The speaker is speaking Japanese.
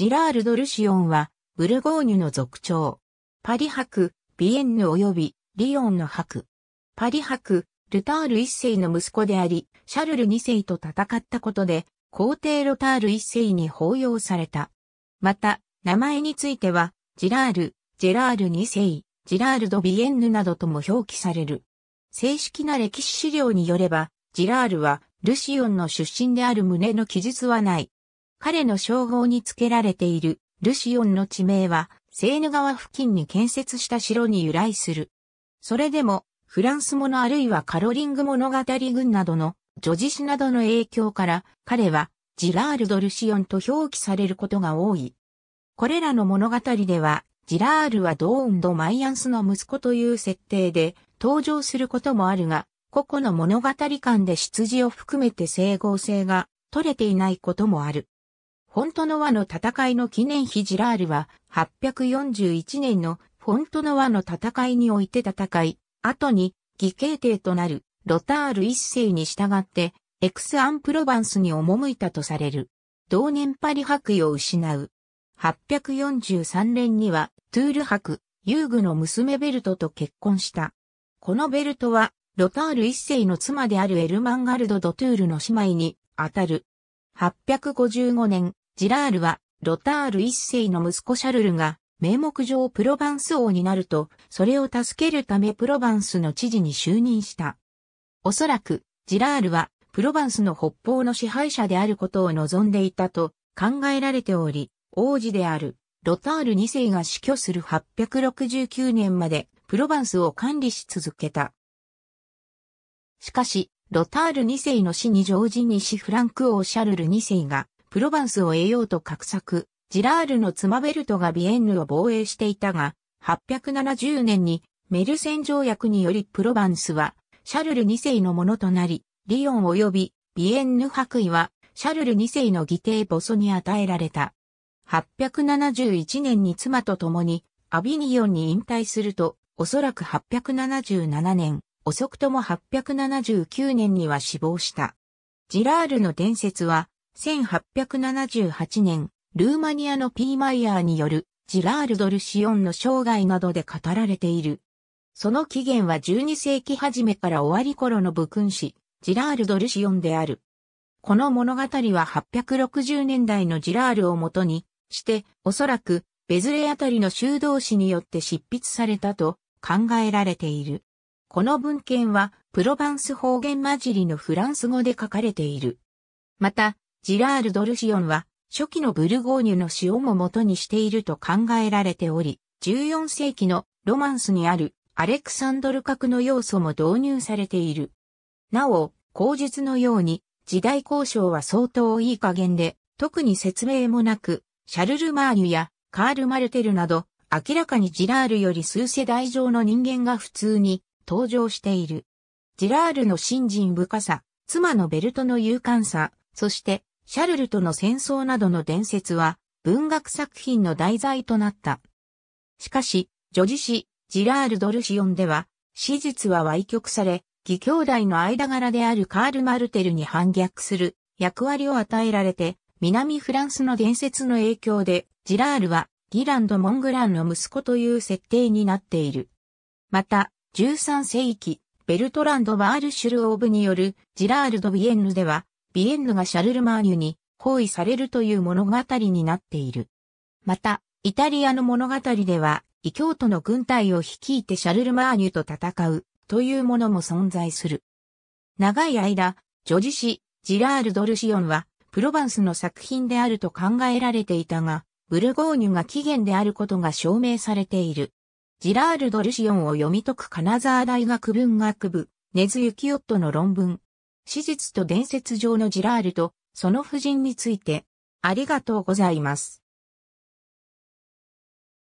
ジラールド・ルシオンは、ブルゴーニュの族長。パリ博、ビエンヌ及び、リヨンの博。パリ博、ルタール一世の息子であり、シャルル二世と戦ったことで、皇帝ロタール一世に抱擁された。また、名前については、ジラール、ジェラール二世、ジラールド・ビエンヌなどとも表記される。正式な歴史資料によれば、ジラールはルシオンの出身である旨の記述はない。彼の称号に付けられているルシオンの地名は、セーヌ川付近に建設した城に由来する。それでも、フランスものあるいはカロリング物語群などの、女子詩などの影響から、彼は、ジラール・ド・ルシオンと表記されることが多い。これらの物語では、ジラールはドーン・ド・マイアンスの息子という設定で登場することもあるが、個々の物語間で出自を含めて整合性が取れていないこともある。フォントノワの戦いの記念碑ジラールは、841年のフォントノワの戦いにおいて戦い、後に、義兄帝となる、ロタール一世に従って、エクス・アンプロバンスに赴いたとされる。同年パリ白位を失う。843年には、トゥール博、遊具の娘ベルトと結婚した。このベルトは、ロタール一世の妻であるエルマンガルド・ドトゥールの姉妹に、あたる。855年、ジラールは、ロタール一世の息子シャルルが、名目上プロヴァンス王になると、それを助けるためプロヴァンスの知事に就任した。おそらく、ジラールは、プロヴァンスの北方の支配者であることを望んでいたと考えられており、王子であるロタール2世が死去する869年までプロヴァンスを管理し続けた。しかし、ロタール2世の死に常人にしフランク王シャルル2世がプロヴァンスを得ようと画策、ジラールの妻ベルトがビエンヌを防衛していたが、870年にメルセン条約によりプロヴァンスはシャルル2世のものとなり、リオン及びビエンヌ白衣はシャルル2世の義弟ボソに与えられた。871年に妻と共にアビニオンに引退すると、おそらく877年、遅くとも879年には死亡した。ジラールの伝説は1878年、ルーマニアのピーマイヤーによるジラールド・ルシオンの生涯などで語られている。その起源は12世紀初めから終わり頃の武勲師、ジラールド・ルシオンである。この物語は860年代のジラールをもとにして、おそらくベズレあたりの修道士によって執筆されたと考えられている。この文献はプロバンス方言混じりのフランス語で書かれている。また、ジラール・ドルシオンは、初期のブルゴーニュの詩をも元にしていると考えられており、14世紀のロマンスにあるアレクサンドル格の要素も導入されている。なお、口述のように、時代交渉は相当いい加減で、特に説明もなく、シャルル・マーニュやカール・マルテルなど、明らかにジラールより数世代上の人間が普通に登場している。ジラールの信心深さ、妻のベルトの勇敢さ、そしてシャルルとの戦争などの伝説は文学作品の題材となった。しかし、女児誌、ジラール・ドルシオンでは、史実は歪曲され、義兄弟の間柄であるカール・マルテルに反逆する役割を与えられて、南フランスの伝説の影響で、ジラールはギランド・モングランの息子という設定になっている。また、13世紀、ベルトランド・バールシュルオーブによるジラール・ド・ビエンヌでは、ビエンヌがシャルルマーニュに包囲されるという物語になっている。また、イタリアの物語では、異教徒の軍隊を率いてシャルルマーニュと戦うというものも存在する。長い間、女児誌、ジラール・ドルシオンは、プロヴァンスの作品であると考えられていたが、ブルゴーニュが起源であることが証明されている。ジラール・ドルシオンを読み解く金沢大学文学部、根津幸夫の論文、史実と伝説上のジラールと、その夫人について、ありがとうございます。